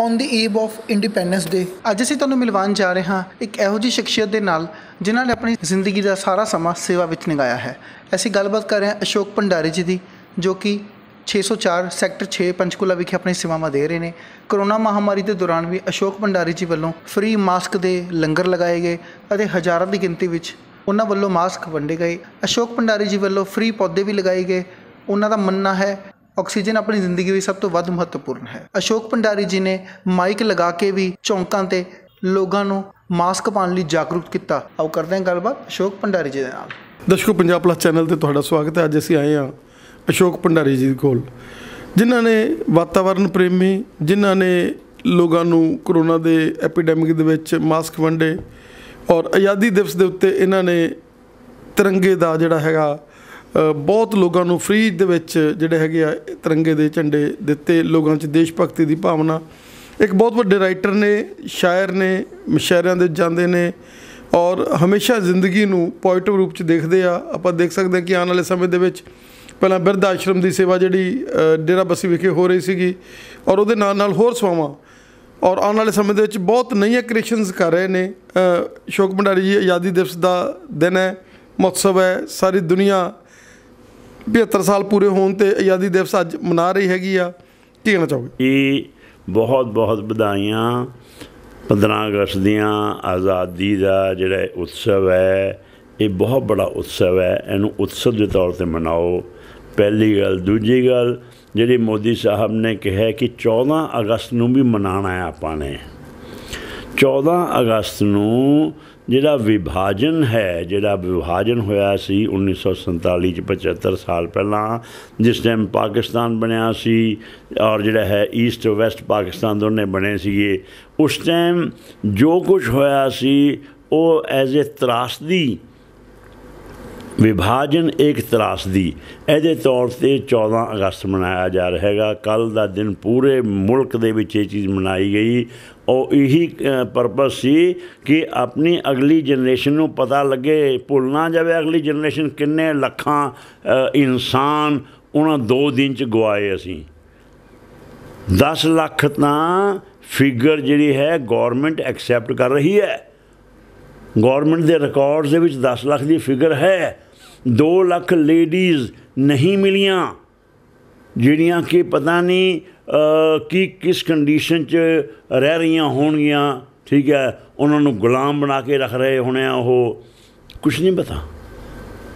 on the eve of independence day ਅੱਜ ਅਸੀਂ ਤੁਹਾਨੂੰ ਮਿਲਵਾਉਣ ਜਾ ਰਹੇ ਹਾਂ ਇੱਕ ਇਹੋ ਜਿਹੀ ਸ਼ਖਸੀਅਤ ਦੇ ਨਾਲ ਜਿਨ੍ਹਾਂ ਨੇ ਆਪਣੀ ਜ਼ਿੰਦਗੀ ਦਾ ਸਾਰਾ ਸਮਾਂ ਸੇਵਾ ਵਿੱਚ ਨਿਗਾਇਆ ਹੈ ਅਸੀਂ ਗੱਲਬਾਤ ਕਰ ਰਹੇ ਹਾਂ ਅਸ਼ੋਕ ਭੰਡਾਰੀ ਜੀ ਦੀ ਜੋ ਕਿ 604 ਸੈਕਟਰ 6 ਪੰਚਕੂਲਾ ਵਿਖੇ ਆਪਣੀ ਸੇਵਾਵਾਂ ਦੇ ਰਹੇ ਨੇ ਕਰੋਨਾ ਮਹਾਮਾਰੀ ਦੇ ਦੌਰਾਨ ਵੀ ਅਸ਼ੋਕ ਭੰਡਾਰੀ ਜੀ ਵੱਲੋਂ ਫ੍ਰੀ ਮਾਸਕ ਦੇ ਲੰਗਰ ਲਗਾਏ ਗਏ ਅਤੇ ਹਜ਼ਾਰਾਂ ਦੀ ਗਿਣਤੀ ਵਿੱਚ ਉਹਨਾਂ ਵੱਲੋਂ ਮਾਸਕ ਵੰਡੇ ਗਏ ਅਸ਼ੋਕ ਭੰਡਾਰੀ ਜੀ ਵੱਲੋਂ ਫ੍ਰੀ ਪੌਦੇ ਵੀ ਲਗਾਏ ਗਏ ਉਹਨਾਂ ਦਾ ਮੰਨਣਾ ਹੈ ਆਕਸੀਜਨ ਆਪਣੀ ਜ਼ਿੰਦਗੀ ਵਿੱਚ ਸਭ ਤੋਂ ਵੱਧ ਮਹੱਤਵਪੂਰਨ ਹੈ ਅਸ਼ੋਕ ਪੰਡਾਰੀ ਜੀ ਨੇ ਮਾਈਕ ਲਗਾ ਕੇ ਵੀ ਚੌਂਕਾਂ ਤੇ ਲੋਕਾਂ ਨੂੰ ਮਾਸਕ ਪਾਉਣ ਲਈ ਜਾਗਰੂਕ ਕੀਤਾ ਆਓ ਕਰਦੇ ਹਾਂ ਗੱਲਬਾਤ ਅਸ਼ੋਕ ਪੰਡਾਰੀ ਜੀ ਦੇ ਨਾਲ ਦਰਸ਼ਕੋ ਪੰਜਾਬ ਪਲੱਸ ਚੈਨਲ ਤੇ ਤੁਹਾਡਾ ਸਵਾਗਤ ਹੈ ਅੱਜ ਅਸੀਂ ਆਏ ਹਾਂ ਅਸ਼ੋਕ ਪੰਡਾਰੀ ਜੀ ਕੋਲ ਜਿਨ੍ਹਾਂ ਨੇ ਵਾਤਾਵਰਣ ਪ੍ਰੇਮੀ ਜਿਨ੍ਹਾਂ ਨੇ ਲੋਕਾਂ ਨੂੰ ਕਰੋਨਾ ਦੇ ਐਪੀਡੈਮਿਕ ਦੇ ਵਿੱਚ ਮਾਸਕ ਵੰਡੇ ਔਰ ਆਜ਼ਾਦੀ ਦਿਵਸ ਦੇ ਉੱਤੇ ਇਹਨਾਂ ਨੇ ਤਿਰੰਗੇ ਦਾ ਜਿਹੜਾ ਹੈਗਾ ਬਹੁਤ ਲੋਕਾਂ ਨੂੰ ਫ੍ਰੀ ਦੇ ਵਿੱਚ ਜਿਹੜੇ ਹੈਗੇ ਆ ਤਿਰੰਗੇ ਦੇ ਝੰਡੇ ਦਿੱਤੇ ਲੋਕਾਂ 'ਚ ਦੇਸ਼ ਭਗਤੀ ਦੀ ਭਾਵਨਾ ਇੱਕ ਬਹੁਤ ਵੱਡੇ ਰਾਈਟਰ ਨੇ ਸ਼ਾਇਰ ਨੇ ਮਸ਼ਾਇਰਿਆਂ ਦੇ ਜਾਂਦੇ ਨੇ ਔਰ ਹਮੇਸ਼ਾ ਜ਼ਿੰਦਗੀ ਨੂੰ ਪੋਜ਼ਿਟਿਵ ਰੂਪ 'ਚ ਦੇਖਦੇ ਆ ਆਪਾਂ ਦੇਖ ਸਕਦੇ ਹਾਂ ਕਿ ਆਉਣ ਵਾਲੇ ਸਮੇਂ ਦੇ ਵਿੱਚ ਪਹਿਲਾਂ ਬਿਰਧ ਆਸ਼ਰਮ ਦੀ ਸੇਵਾ ਜਿਹੜੀ ਡੇਰਾ ਬਸੀ ਵਿਖੇ ਹੋ ਰਹੀ ਸੀਗੀ ਔਰ ਉਹਦੇ ਨਾਲ ਨਾਲ ਹੋਰ ਸਵਾਵਾਂ ਔਰ ਆਉਣ ਵਾਲੇ ਸਮੇਂ ਦੇ ਵਿੱਚ ਬਹੁਤ ਨਈਆਂ ਕ੍ਰੀਏਸ਼ਨਸ ਕਰ ਰਹੇ ਨੇ ਸ਼ੋਕ ਭੰਡਾਰੀ ਜੀ ਆਜ਼ਾਦੀ ਦਿਵਸ ਦਾ ਦਿਨ ਹੈ ਮਹੋਤਸਵ ਹੈ ਸਾਰੀ ਦੁਨੀਆ 72 ਸਾਲ ਪੂਰੇ ਹੋਣ ਤੇ ਆਜ਼ਾਦੀ ਦਿਵਸ ਅੱਜ ਮਨਾ ਰਹੀ ਹੈਗੀ ਆ ਕੀ ਕਹਿਣਾ ਚਾਹੋਗੇ ਇਹ ਬਹੁਤ ਬਹੁਤ ਵਧਾਈਆਂ 15 ਅਗਸਤ ਦੀਆਂ ਆਜ਼ਾਦੀ ਦਾ ਜਿਹੜਾ ਉਤਸਵ ਹੈ ਇਹ ਬਹੁਤ ਬੜਾ ਉਤਸਵ ਹੈ ਇਹਨੂੰ ਉਤਸਵ ਦੇ ਤੌਰ ਤੇ ਮਨਾਓ ਪਹਿਲੀ ਗੱਲ ਦੂਜੀ ਗੱਲ ਜਿਹੜੀ ਮੋਦੀ ਸਾਹਿਬ ਨੇ ਕਿਹਾ ਕਿ 14 ਅਗਸਤ ਨੂੰ ਵੀ ਮਨਾਣਾ ਹੈ ਆਪਾਂ ਨੇ 14 ਅਗਸਤ ਨੂੰ ਜਿਹੜਾ ਵਿਭਾਜਨ ਹੈ ਜਿਹੜਾ ਵਿਭਾਜਨ ਹੋਇਆ ਸੀ 1947 ਚ 75 ਸਾਲ ਪਹਿਲਾਂ ਜਿਸ ਟਾਈਮ ਪਾਕਿਸਤਾਨ ਬਣਿਆ ਸੀ ਔਰ ਜਿਹੜਾ ਹੈ ਈਸਟ ਵੈਸਟ ਪਾਕਿਸਤਾਨ ਦੋਨੇ ਬਣੇ ਸੀਗੇ ਉਸ ਟਾਈਮ ਜੋ ਕੁਝ ਹੋਇਆ ਸੀ ਉਹ ਐਜ਼ ਅ ਤਰਾਸਦੀ ਵਿਭਾਜਨ ਇੱਕ ਤਰਾਸ ਦੀ ਇਹਦੇ ਤੌਰ ਤੇ 14 ਅਗਸਤ ਮਨਾਇਆ ਜਾ ਰਿਹਾ ਹੈਗਾ ਕੱਲ ਦਾ ਦਿਨ ਪੂਰੇ ਮੁਲਕ ਦੇ ਵਿੱਚ ਇਹ ਚੀਜ਼ ਮਨਾਈ ਗਈ ਉਹ ਇਹੀ ਪਰਪਸ ਸੀ ਕਿ ਆਪਣੀ ਅਗਲੀ ਜਨਰੇਸ਼ਨ ਨੂੰ ਪਤਾ ਲੱਗੇ ਭੁੱਲ ਨਾ ਜਾਵੇ ਅਗਲੀ ਜਨਰੇਸ਼ਨ ਕਿੰਨੇ ਲੱਖਾਂ ਇਨਸਾਨ ਉਹਨਾਂ ਦੋ ਦਿਨ ਚ ਗਵਾਏ ਅਸੀਂ 10 ਲੱਖ ਤਾਂ ਫਿਗਰ ਜਿਹੜੀ ਹੈ ਗਵਰਨਮੈਂਟ ਐਕਸੈਪਟ ਕਰ ਰਹੀ ਹੈ ਗਵਰਨਮੈਂਟ ਦੇ ਰਿਕਾਰਡਸ ਦੇ ਵਿੱਚ 10 ਲੱਖ ਦੀ ਫਿਗਰ ਹੈ 2 ਲੱਖ ਲੇਡੀਜ਼ ਨਹੀਂ ਮਿਲੀਆਂ ਜਿਹੜੀਆਂ ਕਿ ਪਤਾ ਨਹੀਂ ਕੀ ਕਿਸ ਕੰਡੀਸ਼ਨ 'ਚ ਰਹਿ ਰਹੀਆਂ ਹੋਣਗੀਆਂ ਠੀਕ ਹੈ ਉਹਨਾਂ ਨੂੰ ਗੁਲਾਮ ਬਣਾ ਕੇ ਰੱਖ ਰਹੇ ਹੋਣੇ ਆ ਉਹ ਕੁਝ ਨਹੀਂ ਪਤਾ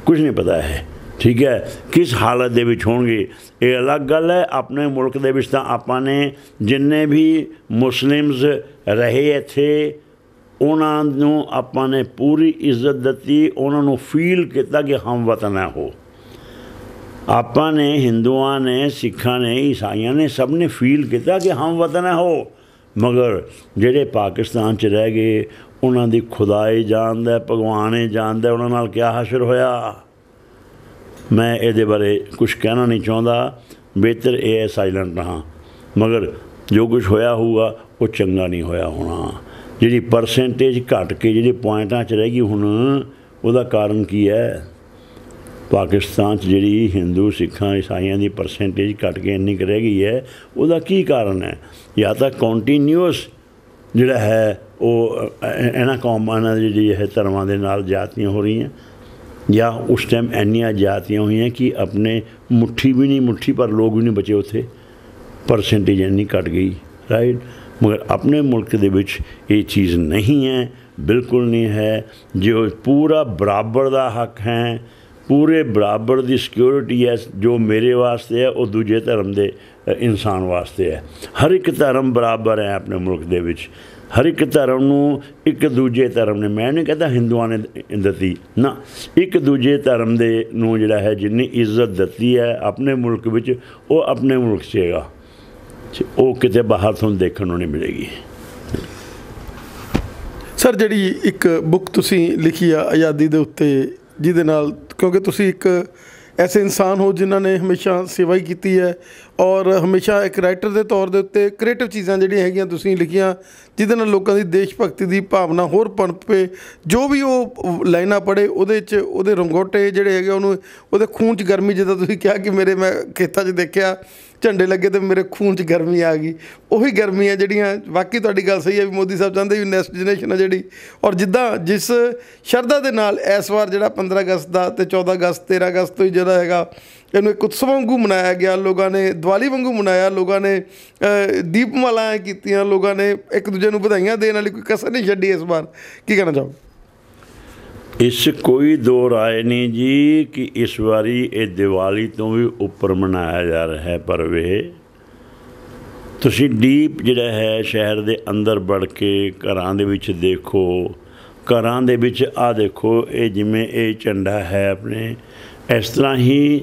ਕੁਝ ਨਹੀਂ ਪਤਾ ਹੈ ਠੀਕ ਹੈ ਕਿਸ ਹਾਲਤ ਦੇ ਵਿੱਚ ਹੋਣਗੇ ਇਹ ਅਲੱਗ ਗੱਲ ਹੈ ਆਪਣੇ ਮੁਲਕ ਦੇ ਵਿੱਚ ਤਾਂ ਆਪਾਂ ਨੇ ਜਿੰਨੇ ਵੀ ਮੁਸਲਿਮਸ ਰਹੇ ਇੱਥੇ ਉਹਨਾਂ ਨੂੰ ਆਪਾਂ ਨੇ ਪੂਰੀ ਇੱਜ਼ਤ ਦਿੱਤੀ ਉਹਨਾਂ ਨੂੰ ਫੀਲ ਕੀਤਾ ਕਿ ਹਮ ਵਤਨ ਹੈ ਹੋ ਆਪਾਂ ਨੇ ਹਿੰਦੂਆਂ ਨੇ ਸਿੱਖਾਂ ਨੇ ਈਸਾਈਆਂ ਨੇ ਸਭ ਨੇ ਫੀਲ ਕੀਤਾ ਕਿ ਹਮ ਵਤਨ ਹੈ ਹੋ ਮਗਰ ਜਿਹੜੇ ਪਾਕਿਸਤਾਨ 'ਚ ਰਹਿ ਗਏ ਉਹਨਾਂ ਦੀ ਖੁਦਾਈ ਜਾਣਦਾ ਭਗਵਾਨੇ ਜਾਣਦਾ ਉਹਨਾਂ ਨਾਲ ਕੀ ਹਸ਼ਰ ਹੋਇਆ ਮੈਂ ਇਹਦੇ ਬਾਰੇ ਕੁਝ ਕਹਿਣਾ ਨਹੀਂ ਚਾਹੁੰਦਾ ਬਿਹਤਰ ਇਹ ਸਾਇਲੈਂਟ ਰਹਾ ਮਗਰ ਜੋ ਕੁਝ ਹੋਇਆ ਹੋਊਗਾ ਉਹ ਚੰਗਾ ਨਹੀਂ ਹੋਇਆ ਹੋਣਾ ਜਿਹੜੀ ਪਰਸੈਂਟੇਜ ਘਟ ਕੇ ਜਿਹੜੇ ਪੁਆਇੰਟਾਂ 'ਚ ਰਹਿ ਗਈ ਹੁਣ ਉਹਦਾ ਕਾਰਨ ਕੀ ਹੈ ਪਾਕਿਸਤਾਨ 'ਚ ਜਿਹੜੀ ਹਿੰਦੂ ਸਿੱਖਾਂ ਇਸਾਈਆਂ ਦੀ ਪਰਸੈਂਟੇਜ ਘਟ ਕੇ ਇੰਨੀ ਰਹਿ ਗਈ ਹੈ ਉਹਦਾ ਕੀ ਕਾਰਨ ਹੈ ਜਾਂ ਤਾਂ ਕੰਟੀਨਿਊਸ ਜਿਹੜਾ ਹੈ ਉਹ ਇਹਨਾਂ ਕੌਮਾਂ ਨਾਲ ਜਿਹੜੀ ਹੈ ਧਰਮਾਂ ਦੇ ਨਾਲ ਜਾਤੀਆਂ ਹੋ ਰਹੀਆਂ ਜਾਂ ਉਸ ਟਾਈਮ ਇੰਨੀਆਂ ਜਾਤੀਆਂ ਹੋਈਆਂ ਕਿ ਆਪਣੇ ਮੁੱਠੀ ਵੀ ਨਹੀਂ ਮੁੱਠੀ ਪਰ ਲੋਕ ਵੀ ਨਹੀਂ ਬਚੇ ਉੱਥੇ ਪਰਸੈਂਟੇਜ ਇੰਨੀ ਘਟ ਗਈ ਰਾਈਟ ਮਗਰ ਆਪਣੇ ਮੁਲਕ ਦੇ ਵਿੱਚ ਇਹ ਚੀਜ਼ ਨਹੀਂ ਹੈ ਬਿਲਕੁਲ ਨਹੀਂ ਹੈ ਜੋ ਪੂਰਾ ਬਰਾਬਰ ਦਾ ਹੱਕ ਹੈ ਪੂਰੇ ਬਰਾਬਰ ਦੀ ਸਿਕਿਉਰਿਟੀ ਹੈ ਜੋ ਮੇਰੇ ਵਾਸਤੇ ਹੈ ਉਹ ਦੂਜੇ ਧਰਮ ਦੇ ਇਨਸਾਨ ਵਾਸਤੇ ਹੈ ਹਰ ਇੱਕ ਧਰਮ ਬਰਾਬਰ ਹੈ ਆਪਣੇ ਮੁਲਕ ਦੇ ਵਿੱਚ ਹਰ ਇੱਕ ਧਰਮ ਨੂੰ ਇੱਕ ਦੂਜੇ ਧਰਮ ਨੇ ਮੈਂ ਨਹੀਂ ਕਹਿੰਦਾ ਹਿੰਦੂਆਂ ਨੇ ਦਿੱਤੀ ਨਾ ਇੱਕ ਦੂਜੇ ਧਰਮ ਦੇ ਨੂੰ ਜਿਹੜਾ ਹੈ ਜਿੰਨੀ ਇੱਜ਼ਤ ਦਿੱਤੀ ਹੈ ਆਪਣੇ ਮੁਲਕ ਵਿੱਚ ਉਹ ਆਪਣੇ ਮੁਲਕ 'ਚ ਹੈਗਾ ਉਹ ਕਿਤੇ ਬਾਹਰ ਤੋਂ ਦੇਖਣ ਨੂੰ ਨਹੀਂ ਮਿਲੇਗੀ ਸਰ ਜਿਹੜੀ ਇੱਕ ਬੁੱਕ ਤੁਸੀਂ ਲਿਖੀ ਆ ਆਜ਼ਾਦੀ ਦੇ ਉੱਤੇ ਜਿਹਦੇ ਨਾਲ ਕਿਉਂਕਿ ਤੁਸੀਂ ਇੱਕ ਐਸੇ ਇਨਸਾਨ ਹੋ ਜਿਨ੍ਹਾਂ ਨੇ ਹਮੇਸ਼ਾ ਸੇਵਾ ਹੀ ਕੀਤੀ ਹੈ ਔਰ ਹਮੇਸ਼ਾ ਇੱਕ ਰਾਈਟਰ ਦੇ ਤੌਰ ਦੇ ਉੱਤੇ ਕ੍ਰੀਏਟਿਵ ਚੀਜ਼ਾਂ ਜਿਹੜੀਆਂ ਹੈਗੀਆਂ ਤੁਸੀਂ ਲਿਖੀਆਂ ਜਿਹਦੇ ਨਾਲ ਲੋਕਾਂ ਦੀ ਦੇਸ਼ ਭਗਤੀ ਦੀ ਭਾਵਨਾ ਹੋਰ ਪਣਪੇ ਜੋ ਵੀ ਉਹ ਲਾਈਨਾਂ ਪੜੇ ਉਹਦੇ 'ਚ ਉਹਦੇ ਰੰਗੋਟੇ ਜਿਹੜੇ ਹੈਗੇ ਉਹਨੂੰ ਉਹਦੇ ਖੂਨ 'ਚ ਗਰਮੀ ਜਿੱਦਾਂ ਤੁਸੀਂ ਕਿਹਾ ਕਿ ਮੇਰੇ ਮੈਂ ਖੇਤਾਂ 'ਚ ਦੇਖਿਆ ਝੰਡੇ ਲੱਗੇ ਤੇ ਮੇਰੇ ਖੂਨ 'ਚ ਗਰਮੀ ਆ ਗਈ ਉਹੀ ਗਰਮੀ ਆ ਜਿਹੜੀਆਂ ਵਾਕਈ ਤੁਹਾਡੀ ਗੱਲ ਸਹੀ ਹੈ ਵੀ ਮੋਦੀ ਸਾਹਿਬ ਚਾਹੁੰਦੇ ਵੀ ਨੈਕਸਟ ਜਨਰੇਸ਼ਨ ਆ ਜਿਹੜੀ ਔਰ ਜਿੱਦਾਂ ਜਿਸ ਸ਼ਰਧਾ ਦੇ ਨਾਲ ਇਸ ਵਾਰ ਜਿਹੜਾ 15 ਅਗਸਤ ਦਾ ਤੇ 14 ਅਗਸਤ 13 ਅਗਸਤ ਤੋਂ ਹੀ ਜਿਹੜਾ ਹੈਗਾ ਇਹਨੂੰ ਇੱਕ ਉਤਸਵ ਵਾਂਗੂ ਮਨਾਇਆ ਗਿਆ ਲੋਕਾਂ ਨੇ ਦੀਵਾਲੀ ਵਾਂਗੂ ਮਨਾਇਆ ਲੋਕਾਂ ਨੇ ਦੀਪਮਾਲਾਵਾਂ ਕੀਤੀਆਂ ਲੋਕਾਂ ਨੇ ਇੱਕ ਦੂਜੇ ਨੂੰ ਵਧਾਈਆਂ ਦੇਣ ਵਾਲੀ ਕੋਈ ਕਸਰ ਨਹੀਂ ਛੱਡੀ ਇਸ ਵਾਰ ਕੀ ਕਹਿਣਾ ਚਾਹੋ ਇਸ ਕੋਈ ਦੋ ਰਾਏ ਨਹੀਂ ਜੀ ਕਿ ਇਸ ਵਾਰੀ ਇਹ ਦੀਵਾਲੀ ਤੋਂ ਵੀ ਉੱਪਰ ਮਨਾਇਆ ਜਾ ਰਿਹਾ ਹੈ ਪਰਵੇ ਤੁਸੀਂ ਡੀਪ ਜਿਹੜਾ ਹੈ ਸ਼ਹਿਰ ਦੇ ਅੰਦਰ ਵੜ ਕੇ ਘਰਾਂ ਦੇ ਵਿੱਚ ਦੇਖੋ ਘਰਾਂ ਦੇ ਵਿੱਚ ਆ ਦੇਖੋ ਇਹ ਜਿਵੇਂ ਇਹ ਝੰਡਾ ਹੈ ਆਪਣੇ ਇਸ ਤਰ੍ਹਾਂ ਹੀ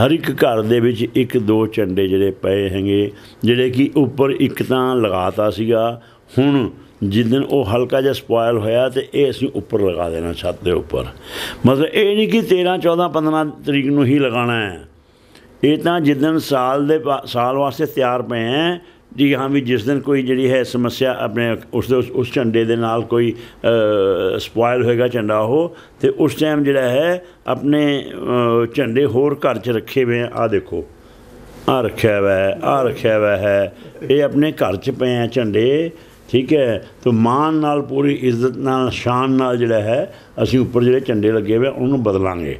ਹਰ ਇੱਕ ਘਰ ਦੇ ਵਿੱਚ ਇੱਕ ਦੋ ਝੰਡੇ ਜਿਹੜੇ ਪਏ ਹੈਗੇ ਜਿਹੜੇ ਕਿ ਉੱਪਰ ਇੱਕ ਤਾਂ ਲਗਾਤਾ ਸੀਗਾ ਹੁਣ ਜਿੱਦਨ ਉਹ ਹਲਕਾ ਜਿਹਾ ਸਪੋਇਲ ਹੋਇਆ ਤੇ ਇਹ ਅਸੀਂ ਉੱਪਰ ਲਗਾ ਦੇਣਾ ਛੱਤ ਦੇ ਉੱਪਰ ਮਤਲਬ ਇਹ ਨਹੀਂ ਕਿ 13 14 15 ਤਰੀਕ ਨੂੰ ਹੀ ਲਗਾਣਾ ਹੈ ਇਹ ਤਾਂ ਜਿੱਦਨ ਸਾਲ ਦੇ ਸਾਲ ਵਾਸਤੇ ਤਿਆਰ ਪਏ ਹੈ ਜੀ ਹਾਂ ਵੀ ਜਿਸ ਦਿਨ ਕੋਈ ਜਿਹੜੀ ਹੈ ਸਮੱਸਿਆ ਆਪਣੇ ਉਸ ਦੇ ਉਸ ਝੰਡੇ ਦੇ ਨਾਲ ਕੋਈ ਸਪੋਇਲ ਹੋਏਗਾ ਝੰਡਾ ਉਹ ਤੇ ਉਸ ਟਾਈਮ ਜਿਹੜਾ ਹੈ ਆਪਣੇ ਝੰਡੇ ਹੋਰ ਘਰ 'ਚ ਰੱਖੇ ਹੋਏ ਆ ਆ ਦੇਖੋ ਆ ਰੱਖਿਆ ਹੋਇਆ ਹੈ ਆ ਰੱਖਿਆ ਹੋਇਆ ਹੈ ਇਹ ਆਪਣੇ ਘਰ 'ਚ ਪਏ ਆ ਝੰਡੇ ਠੀਕ ਹੈ ਤੋਂ ਮਾਨ ਨਾਲ ਪੂਰੀ ਇੱਜ਼ਤ ਨਾਲ ਸ਼ਾਨ ਨਾਲ ਜਿਹੜਾ ਹੈ ਅਸੀਂ ਉੱਪਰ ਜਿਹੜੇ ਝੰਡੇ ਲੱਗੇ ਹੋਏ ਉਹਨੂੰ ਬਦਲਾਂਗੇ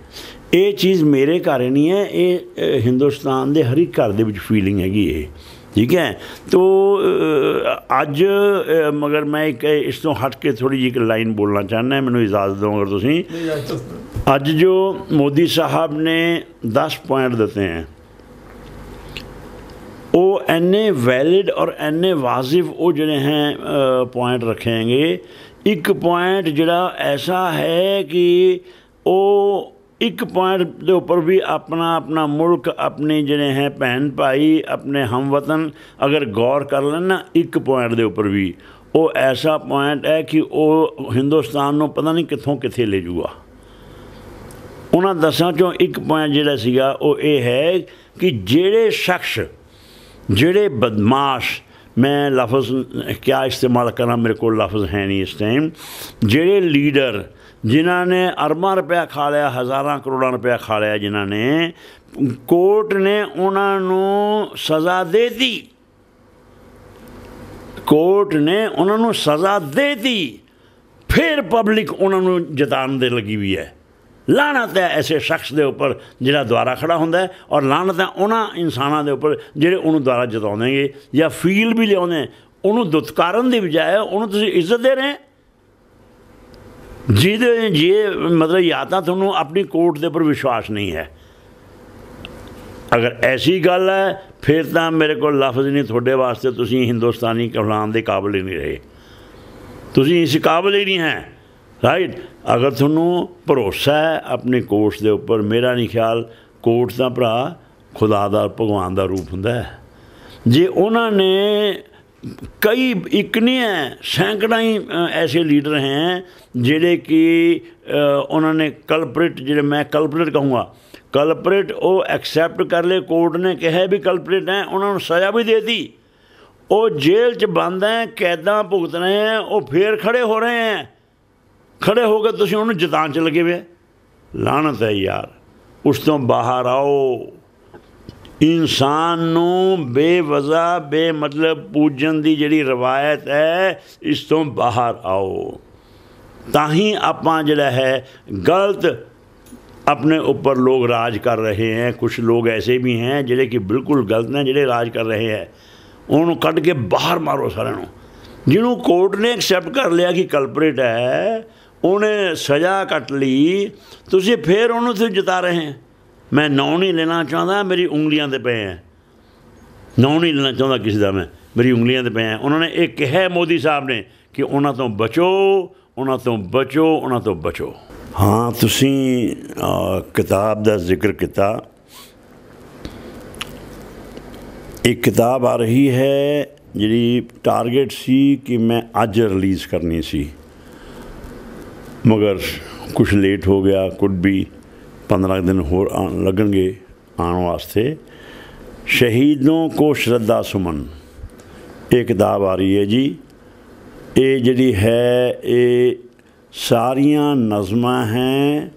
ਇਹ ਚੀਜ਼ ਮੇਰੇ ਘਰ ਨਹੀਂ ਹੈ ਇਹ ਹਿੰਦੁਸਤਾਨ ਦੇ ਹਰ ਇੱਕ ਘਰ ਦੇ ਵਿੱਚ ਫੀਲਿੰਗ ਹੈਗੀ ਇਹ ਠੀਕ ਹੈ ਤੋ ਅੱਜ ਮਗਰ ਮੈਂ ਇੱਕ ਇਸ ਤੋਂ ਹਟ ਕੇ ਥੋੜੀ ਜਿਹੀ ਇੱਕ ਲਾਈਨ ਬੋਲਣਾ ਚਾਹੁੰਦਾ ਮੈਨੂੰ ਇਜਾਜ਼ਤ ਦਿਓ ਅਗਰ ਤੁਸੀਂ ਅੱਜ ਜੋ ਮੋਦੀ ਸਾਹਿਬ ਨੇ 10 ਪੁਆਇੰਟ ਦਿੱਤੇ ਹਨ ਉਹ ਐਨੇ ਵੈਲਿਡ ਔਰ ਐਨੇ ਵਾਜ਼ਿਫ ਉਹ ਜਿਹੜੇ ਹੈ ਪੁਆਇੰਟ ਰੱਖेंगे ਇੱਕ ਪੁਆਇੰਟ ਜਿਹੜਾ ਐਸਾ ਹੈ ਕਿ ਉਹ ਇੱਕ ਪੁਆਇੰਟ ਦੇ ਉੱਪਰ ਵੀ ਆਪਣਾ ਆਪਣਾ ਮੁਲਕ ਆਪਣੇ ਜਿਹੜੇ ਹੈ ਭੈਣ ਭਾਈ ਆਪਣੇ ਹਮਵਤਨ ਅਗਰ ਗੌਰ ਕਰ ਲੈਣਾ ਇੱਕ ਪੁਆਇੰਟ ਦੇ ਉੱਪਰ ਵੀ ਉਹ ਐਸਾ ਪੁਆਇੰਟ ਹੈ ਕਿ ਉਹ ਹਿੰਦੁਸਤਾਨ ਨੂੰ ਪਤਾ ਨਹੀਂ ਕਿੱਥੋਂ ਕਿੱਥੇ ਲੈ ਜੂਗਾ ਉਹਨਾਂ ਦਸਾਂ ਚੋਂ ਇੱਕ ਪੁਆਇੰਟ ਜਿਹੜਾ ਸੀਗਾ ਉਹ ਇਹ ਹੈ ਕਿ ਜਿਹੜੇ ਸ਼ਖਸ ਜਿਹੜੇ ਬਦਮਾਸ਼ ਮੈਂ ਲਫ਼ਜ਼ ਕਿਆ ਇਸਤੇਮਾਲ ਕਰਾਂ ਮੇਰੇ ਕੋਲ ਲਫ਼ਜ਼ ਹੈ ਨਹੀਂ ਇਸ ਟਾਈਮ ਜਿਹੜੇ ਲੀਡਰ ਜਿਨ੍ਹਾਂ ਨੇ ਅਰਮਾ ਰੁਪਿਆ ਖਾ ਲਿਆ ਹਜ਼ਾਰਾਂ ਕਰੋੜਾਂ ਰੁਪਿਆ ਖਾ ਲਿਆ ਜਿਨ੍ਹਾਂ ਨੇ ਕੋਰਟ ਨੇ ਉਹਨਾਂ ਨੂੰ ਸਜ਼ਾ ਦੇ ਦਿੱਤੀ ਕੋਰਟ ਨੇ ਉਹਨਾਂ ਨੂੰ ਸਜ਼ਾ ਦੇ ਦਿੱਤੀ ਫਿਰ ਪਬਲਿਕ ਉਹਨਾਂ ਨੂੰ ਜਤਾਨ ਦੇ ਲੱਗੀ ਵੀ ਹੈ ਲਾਣਤ ਹੈ ਐਸੇ ਸ਼ਖਸ ਦੇ ਉੱਪਰ ਜਿਹੜਾ ਦੁਆਰਾ ਖੜਾ ਹੁੰਦਾ ਹੈ ਔਰ ਲਾਣਤ ਹੈ ਉਹਨਾਂ ਇਨਸਾਨਾਂ ਦੇ ਉੱਪਰ ਜਿਹੜੇ ਉਹਨੂੰ ਦੁਆਰਾ ਜਤਾਉਂਦੇਗੇ ਜਾਂ ਫੀਲ ਵੀ ਲਿਆਉਂਦੇ ਉਹਨੂੰ ਦੁਤਕਾਰਨ ਦੀ ਬਜਾਏ ਉਹਨੂੰ ਤੁਸੀਂ ਇੱਜ਼ਤ ਦੇ ਰਹੇ ਹੋ ਜਿਹਦੇ ਜੇ ਮਤਲਬ ਯਾ ਤਾਂ ਤੁਹਾਨੂੰ ਆਪਣੀ ਕੋਰਟ ਦੇ ਉੱਪਰ ਵਿਸ਼ਵਾਸ ਨਹੀਂ ਹੈ ਅਗਰ ਐਸੀ ਗੱਲ ਹੈ ਫਿਰ ਤਾਂ ਮੇਰੇ ਕੋਲ ਲਫ਼ਜ਼ ਨਹੀਂ ਤੁਹਾਡੇ ਵਾਸਤੇ ਤੁਸੀਂ ਹਿੰਦੁਸਤਾਨੀ ਕਹਾਣ ਦੇ ਕਾਬਿਲ ਹੀ ਨਹੀਂ ਰਹੇ ਤੁਸੀਂ ਇਸ ਕਾਬਿਲ ਹੀ ਨਹੀਂ ਹੈ ਰਾਈਟ ਅਗਰ ਤੁਹਾਨੂੰ ਭਰੋਸਾ ਹੈ ਆਪਣੇ ਕੋਰਸ ਦੇ ਉੱਪਰ ਮੇਰਾ ਨਹੀਂ ਖਿਆਲ ਕੋਰਸ ਦਾ ਭਰਾ ਖੁਦਾ ਦਾ ਭਗਵਾਨ ਦਾ ਰੂਪ ਹੁੰਦਾ ਹੈ ਜੇ ਉਹਨਾਂ ਨੇ ਕਈ ਇਕਨੇ हैं ਸੈਂਕੜਾ ਹੀ ਐਸੇ ਲੀਡਰ ਹੈ ਜਿਹੜੇ ਕਿ ਉਹਨਾਂ ਨੇ ਕਲਪਰੇਟ ਜਿਹੜੇ ਮੈਂ ਕਲਪਰੇਟ ਕਹੂੰਗਾ ਕਲਪਰੇਟ ਉਹ ਐਕਸੈਪਟ ਕਰ ਲੇ ਕੋਰਟ ਨੇ ਕਿਹਾ ਵੀ ਕਲਪਰੇਟ ਹੈ ਉਹਨਾਂ ਨੂੰ ਸਜ਼ਾ ਵੀ ਦੇਤੀ ਉਹ ਜੇਲ੍ਹ 'ਚ ਬੰਦ ਹੈ ਕੈਦਾਂ ਭੁਗਤ ਰਹੇ ਹੈ ਉਹ ਫੇਰ ਖੜੇ ਹੋ ਰਹੇ ਹੈ ਖੜੇ ਹੋ ਕੇ ਤੁਸੀਂ ਉਹਨੂੰ ਜਿਤਾਨ 'ਚ ਲੱਗੇ ਵੇ ਲਾਣਤ ਹੈ ਯਾਰ ਉਸ ਤੋਂ ਬਾਹਰ ਆਓ ਇਨਸਾਨ ਨੂੰ ਬੇਵਜ਼ਾ ਬੇਮਤਲਬ ਪੂਜਣ ਦੀ ਜਿਹੜੀ ਰਵਾਇਤ ਹੈ ਇਸ ਤੋਂ ਬਾਹਰ ਆਓ ਤਾਂ ਹੀ ਆਪਾਂ ਜਿਹੜਾ ਹੈ ਗਲਤ ਆਪਣੇ ਉੱਪਰ ਲੋਕ ਰਾਜ ਕਰ ਰਹੇ ਹੈ ਕੁਝ ਲੋਕ ਐਸੇ ਵੀ ਹੈ ਜਿਹੜੇ ਕਿ ਬਿਲਕੁਲ ਗਲਤ ਨੇ ਜਿਹੜੇ ਰਾਜ ਕਰ ਰਹੇ ਹੈ ਉਹਨੂੰ ਕੱਢ ਕੇ ਬਾਹਰ ਮਾਰੋ ਸਾਰਿਆਂ ਨੂੰ ਜਿਹਨੂੰ ਕੋਰਟ ਨੇ ਐਕਸੈਪਟ ਕਰ ਲਿਆ ਕਿ ਕਲਪਰੇਟ ਹੈ ਉਹਨੇ ਸਜ਼ਾ ਕੱਟ ਲਈ ਤੁਸੀਂ ਫੇਰ ਉਹਨੂੰ ਤੇ ਜਿਤਾ ਰਹੇ ਹੋ ਮੈਂ ਨੌ ਨਹੀਂ ਲੈਣਾ ਚਾਹੁੰਦਾ ਮੇਰੀ ਉਂਗਲੀਆਂ ਤੇ ਪਏ ਆ ਨੌ ਨਹੀਂ ਲੈਣਾ ਚਾਹੁੰਦਾ ਕਿਸੇ ਦਾ ਮੈਂ ਮੇਰੀ ਉਂਗਲੀਆਂ ਤੇ ਪਏ ਆ ਉਹਨਾਂ ਨੇ ਇਹ ਕਿਹਾ ਮੋਦੀ ਸਾਹਿਬ ਨੇ ਕਿ ਉਹਨਾਂ ਤੋਂ ਬਚੋ ਉਹਨਾਂ ਤੋਂ ਬਚੋ ਉਹਨਾਂ ਤੋਂ ਬਚੋ ਹਾਂ ਤੁਸੀਂ ਕਿਤਾਬ ਦਾ ਜ਼ਿਕਰ ਕੀਤਾ ਇੱਕ ਕਿਤਾਬ ਆ ਰਹੀ ਹੈ ਜਿਹੜੀ ਟਾਰਗੇਟ ਸੀ ਕਿ ਮੈਂ ਅੱਜ ਰਿਲੀਜ਼ ਕਰਨੀ ਸੀ ਮਗਰ ਕੁਝ ਲੇਟ ਹੋ ਗਿਆ ਕੁਡ ਬੀ 15 ਦਿਨ ਹੋਰ ਲੱਗਣਗੇ ਆਉਣ ਵਾਸਤੇ ਸ਼ਹੀਦੋਂ ਕੋ ਸ਼ਰਧਾ ਸੁਮਨ ਇੱਕ ਦਾਵ ਆ ਰਹੀ ਹੈ ਜੀ ਇਹ ਜਿਹੜੀ ਹੈ ਇਹ ਸਾਰੀਆਂ ਨਜ਼ਮਾਂ ਹੈ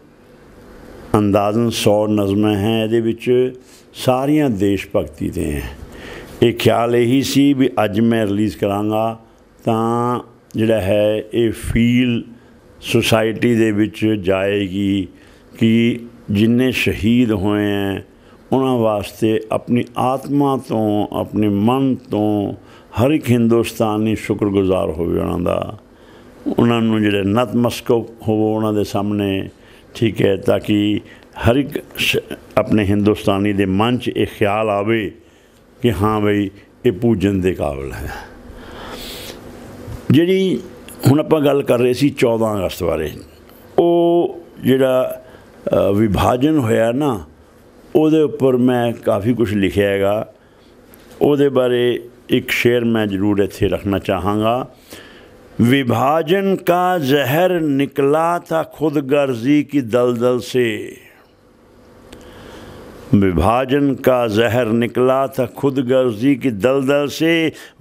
ਅੰਦਾਜ਼ਨ 100 ਨਜ਼ਮਾਂ ਹੈ ਇਹਦੇ ਵਿੱਚ ਸਾਰੀਆਂ ਦੇਸ਼ ਭਗਤੀ ਦੇ ਹੈ ਇਹ ਖਿਆਲ ਇਹੀ ਸੀ ਵੀ ਅੱਜ ਮੈਂ ਰਿਲੀਜ਼ ਕਰਾਂਗਾ ਤਾਂ ਜਿਹੜਾ ਹੈ ਇਹ ਫੀਲ ਸੁਸਾਇਟੀ ਦੇ ਵਿੱਚ ਜਾਏਗੀ ਕਿ ਜਿੰਨੇ ਸ਼ਹੀਦ ਹੋਏ ਐ ਉਹਨਾਂ ਵਾਸਤੇ ਆਪਣੀ ਆਤਮਾ ਤੋਂ ਆਪਣੇ ਮਨ ਤੋਂ ਹਰ ਇੱਕ ਹਿੰਦੁਸਤਾਨੀ ਸ਼ੁਕਰਗੁਜ਼ਾਰ ਹੋਵੇ ਉਹਨਾਂ ਦਾ ਉਹਨਾਂ ਨੂੰ ਜਿਹੜੇ ਨਤਮਸਕ ਹੋਵੋ ਉਹਨਾਂ ਦੇ ਸਾਹਮਣੇ ਠੀਕ ਹੈ ਤਾਂ ਕਿ ਹਰ ਇੱਕ ਆਪਣੇ ਹਿੰਦੁਸਤਾਨੀ ਦੇ ਮਨ 'ਚ ਇਹ ਖਿਆਲ ਆਵੇ ਕਿ ਹਾਂ ਬਈ ਇਹ ਪੂਜਨ ਦੇ ਕਾਬਲ ਹੈ ਜਿਹੜੀ ਹੁਣ ਆਪਾਂ ਗੱਲ ਕਰ ਰਹੇ ਸੀ 14 ਅਗਸਤ ਬਾਰੇ ਉਹ ਜਿਹੜਾ विभाजन होया ਨਾ ਉਹਦੇ ਉੱਪਰ ਮੈਂ ਕਾਫੀ ਕੁਝ ਲਿਖਿਆ ਹੈਗਾ ਉਹਦੇ ਬਾਰੇ ਇੱਕ ਸ਼ੇਰ ਮੈਂ ਜ਼ਰੂਰ ਇੱਥੇ ਰੱਖਣਾ ਚਾਹਾਂਗਾ विभाजन का जहर निकला था खुद गर्जी की दलदल से विभाजन का जहर निकला था खुद गर्जी की दलदल से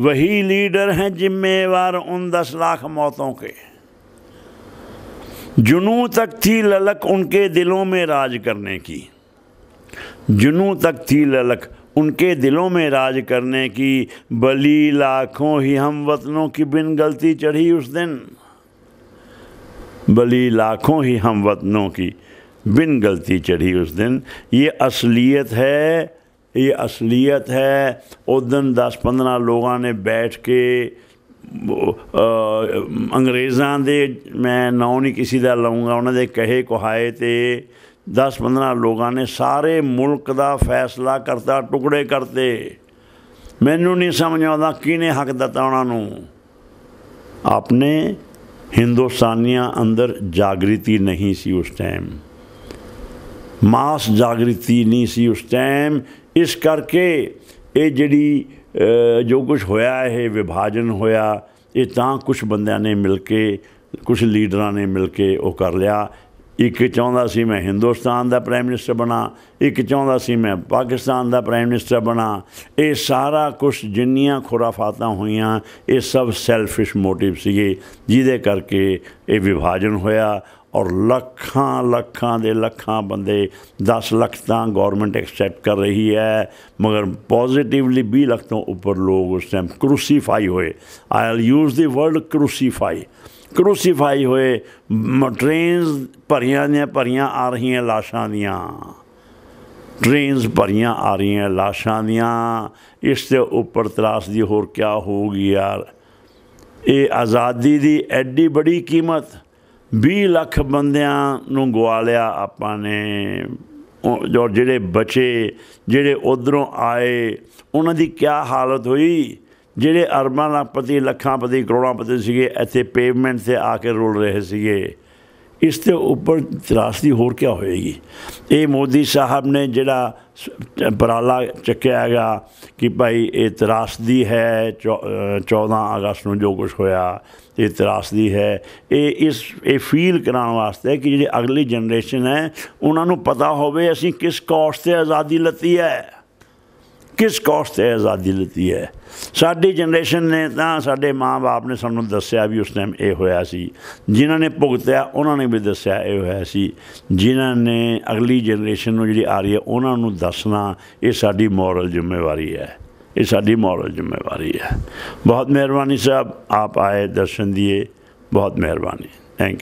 वही लीडर हैं जिम्मेवार उन दस लाख मौतों के जुनू तक थी ललक उनके दिलों में राज करने की जुनू तक थी ललक उनके दिलों में राज करने की बली लाखों ही हम वतनों की बिन गलती चढ़ी उस दिन बली लाखों ही हम वतनों की बिन गलती चढ़ी उस दिन ये असलियत है ये असलियत है उस दिन दस पंद्रह लोगों ने बैठ के ਅੰਗਰੇਜ਼ਾਂ ਦੇ ਮੈਂ ਨਾਉ ਨਹੀਂ ਕਿਸੇ ਦਾ ਲਾਉਂਗਾ ਉਹਨਾਂ ਦੇ ਕਹੇ ਕੋਹਾਏ ਤੇ 10-15 ਲੋਕਾਂ ਨੇ ਸਾਰੇ ਮੁਲਕ ਦਾ ਫੈਸਲਾ ਕਰਤਾ ਟੁਕੜੇ ਕਰਤੇ ਮੈਨੂੰ ਨਹੀਂ ਸਮਝ ਆਉਂਦਾ ਕਿਨੇ ਹੱਕ ਦਿੱਤਾ ਉਹਨਾਂ ਨੂੰ ਆਪਣੇ ਹਿੰਦੁਸਤਾਨੀਆਂ ਅੰਦਰ ਜਾਗਰਤੀ ਨਹੀਂ ਸੀ ਉਸ ਟਾਈਮ ਮਾਸ ਜਾਗਰਤੀ ਨਹੀਂ ਸੀ ਉਸ ਟਾਈਮ ਇਸ ਕਰਕੇ ਇਹ ਜਿਹੜੀ ਜੋ ਕੁਝ ਹੋਇਆ ਇਹ ਵਿਭਾਜਨ ਹੋਇਆ ਇਹ ਤਾਂ ਕੁਝ ਬੰਦਿਆਂ ਨੇ ਮਿਲ ਕੇ ਕੁਝ ਲੀਡਰਾਂ ਨੇ ਮਿਲ ਕੇ ਉਹ ਕਰ ਲਿਆ ਇੱਕ ਚਾਹੁੰਦਾ ਸੀ ਮੈਂ ਹਿੰਦੁਸਤਾਨ ਦਾ ਪ੍ਰਾਈਮ ਮਿਨਿਸਟਰ ਬਣਾ ਇੱਕ ਚਾਹੁੰਦਾ ਸੀ ਮੈਂ ਪਾਕਿਸਤਾਨ ਦਾ ਪ੍ਰਾਈਮ ਮਿਨਿਸਟਰ ਬਣਾ ਇਹ ਸਾਰਾ ਕੁਝ ਜਿੰਨੀਆਂ ਖੁਰਾਫਾਤਾਂ ਹੋਈਆਂ ਇਹ ਸਭ ਸੈਲਫਿਸ਼ ਮੋਟਿਵ ਸੀਗੇ ਜਿਹਦੇ ਕਰਕੇ ਇਹ ਵਿਭਾਜਨ ਹੋਇਆ ਔਰ ਲੱਖਾਂ ਲੱਖਾਂ ਦੇ ਲੱਖਾਂ ਬੰਦੇ 10 ਲੱਖ ਤਾਂ ਗਵਰਨਮੈਂਟ ਐਕਸੈਪਟ ਕਰ ਰਹੀ ਹੈ ਮਗਰ ਪੋਜ਼ਿਟਿਵਲੀ 20 ਲੱਖ ਤੋਂ ਉੱਪਰ ਲੋਕ ਉਸ ਟਾਈਮ ਕ੍ਰੂਸੀਫਾਈ ਹੋਏ I will use the word crucify crucify ਹੋਏ ਟ੍ਰੇਨਸ ਭਰੀਆਂ ਨੇ ਭਰੀਆਂ ਆ ਰਹੀਆਂ ਲਾਸ਼ਾਂ ਦੀਆਂ ਟ੍ਰੇਨਸ ਭਰੀਆਂ ਆ ਰਹੀਆਂ ਲਾਸ਼ਾਂ ਦੀਆਂ ਇਸ ਦੇ ਉੱਪਰ ਤਰਾਸ ਦੀ ਹੋਰ ਕੀ ਹੋਊਗੀ ਯਾਰ ਇਹ ਆਜ਼ਾਦੀ ਦੀ ਐਡੀ ਬੜੀ ਕੀਮਤ 20 ਲੱਖ ਬੰਦਿਆਂ ਨੂੰ ਗਵਾ ਲਿਆ ਆਪਾਂ ਨੇ ਜੋ ਜਿਹੜੇ ਬਚੇ ਜਿਹੜੇ ਉਧਰੋਂ ਆਏ ਉਹਨਾਂ ਦੀ ਕੀ ਹਾਲਤ ਹੋਈ ਜਿਹੜੇ ਅਰਬਾਂ ਪਤੀ ਲੱਖਾਂ ਪਤੀ ਕਰੋੜਾਂ ਪਤੀ ਸੀਗੇ ਇੱਥੇ ਪੇਮੈਂਟ ਤੇ ਆ ਕੇ ਰੋਲ ਰਹੇ ਸੀਗੇ ਇਸ ਤੇ ਉੱਪਰ ਤਰਾਸਦੀ ਹੋਰ ਕੀ ਹੋਏਗੀ ਇਹ ਮੋਦੀ ਸਾਹਿਬ ਨੇ ਜਿਹੜਾ ਪਰਾਲਾ ਚੱਕਿਆ ਹੈਗਾ ਕਿ ਭਾਈ ਇਹ ਤਰਾਸਦੀ ਹੈ 14 ਅਗਸਤ ਨੂੰ ਜੋ ਕੁਝ ਹੋਇਆ ਇਹ ਤਰਾਸਦੀ ਹੈ ਇਹ ਇਸ ਇਹ ਫੀਲ ਕਰਾਉਣ ਵਾਸਤੇ ਕਿ ਜਿਹੜੀ ਅਗਲੀ ਜਨਰੇਸ਼ਨ ਹੈ ਉਹਨਾਂ ਨੂੰ ਪਤਾ ਹੋਵੇ ਅਸੀਂ ਕਿਸ ਕੌਸਟ ਤੇ ਆਜ਼ਾਦੀ ਲੱਤੀ ਹੈ ਕਿਸ ਕੋਸਟ ਤੇ ਆਜ਼ਾਦੀ ਲਈ ਹੈ ਸਾਡੀ ਜਨਰੇਸ਼ਨ ਨੇ ਤਾਂ ਸਾਡੇ ਮਾਪੇ ਨੇ ਸਾਨੂੰ ਦੱਸਿਆ ਵੀ ਉਸ ਟਾਈਮ ਇਹ ਹੋਇਆ ਸੀ ਜਿਨ੍ਹਾਂ ਨੇ ਭੁਗਤਿਆ ਉਹਨਾਂ ਨੇ ਵੀ ਦੱਸਿਆ ਇਹ ਹੋਇਆ ਸੀ ਜਿਨ੍ਹਾਂ ਨੇ ਅਗਲੀ ਜਨਰੇਸ਼ਨ ਨੂੰ ਜਿਹੜੀ ਆ ਰਹੀ ਹੈ ਉਹਨਾਂ ਨੂੰ ਦੱਸਣਾ ਇਹ ਸਾਡੀ ਮੋਰਲ ਜ਼ਿੰਮੇਵਾਰੀ ਹੈ ਇਹ ਸਾਡੀ ਮੋਰਲ ਜ਼ਿੰਮੇਵਾਰੀ ਹੈ ਬਹੁਤ ਮਿਹਰਬਾਨੀ ਸਾਹਿਬ ਆਪ ਆਏ ਦਰਸ਼ਨ ਦਿਏ ਬਹੁਤ ਮਿਹਰਬਾਨੀ ਥੈਂਕ ਯੂ